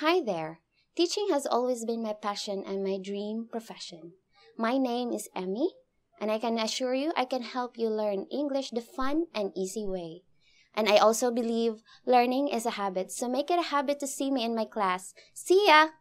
Hi there. Teaching has always been my passion and my dream profession. My name is Emmy, and I can assure you I can help you learn English the fun and easy way. And I also believe learning is a habit, so make it a habit to see me in my class. See ya!